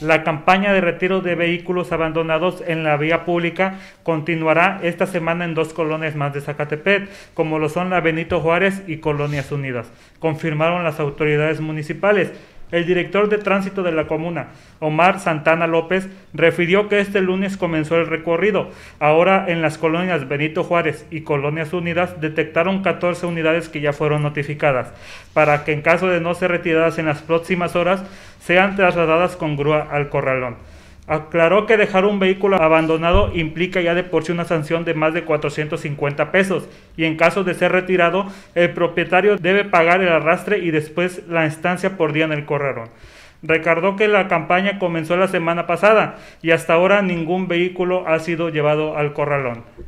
La campaña de retiro de vehículos abandonados en la vía pública continuará esta semana en dos colonias más de Zacatepec, como lo son la Benito Juárez y Colonias Unidas, confirmaron las autoridades municipales. El director de tránsito de la comuna, Omar Santana López, refirió que este lunes comenzó el recorrido. Ahora en las colonias Benito Juárez y Colonias Unidas detectaron 14 unidades que ya fueron notificadas, para que en caso de no ser retiradas en las próximas horas, sean trasladadas con grúa al corralón. Aclaró que dejar un vehículo abandonado implica ya de por sí una sanción de más de 450 pesos y en caso de ser retirado, el propietario debe pagar el arrastre y después la estancia por día en el corralón. Recordó que la campaña comenzó la semana pasada y hasta ahora ningún vehículo ha sido llevado al corralón.